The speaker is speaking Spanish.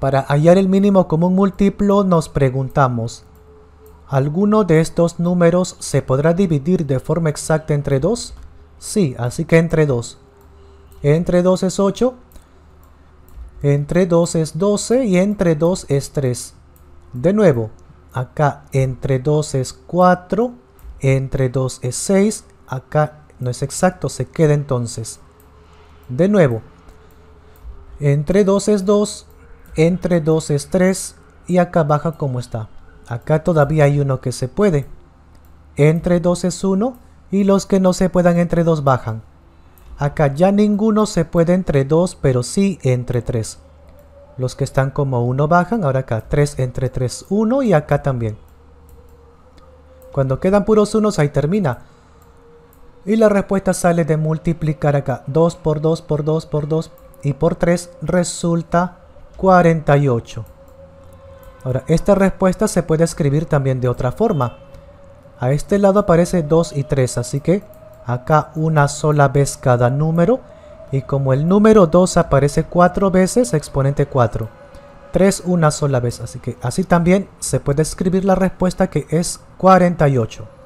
Para hallar el mínimo común múltiplo nos preguntamos, ¿alguno de estos números se podrá dividir de forma exacta entre 2? Sí, así que entre 2. Entre 2 es 8, entre 2 es 12 y entre 2 es 3. De nuevo, acá entre 2 es 4, entre 2 es 6, acá no es exacto, se queda entonces. De nuevo, entre 2 es 2, entre 2 es 3 y acá baja como está. Acá todavía hay uno que se puede. Entre 2 es 1 y los que no se puedan entre 2 bajan. Acá ya ninguno se puede entre 2 pero sí entre 3. Los que están como 1 bajan, ahora acá 3 entre 3, 1 y acá también. Cuando quedan puros unos ahí termina. Y la respuesta sale de multiplicar acá 2 por 2 por 2 por 2 y por 3 resulta 48. Ahora, esta respuesta se puede escribir también de otra forma. A este lado aparece 2 y 3, así que acá una sola vez cada número. Y como el número 2 aparece 4 veces, exponente 4. 3 una sola vez, así que así también se puede escribir la respuesta que es 48.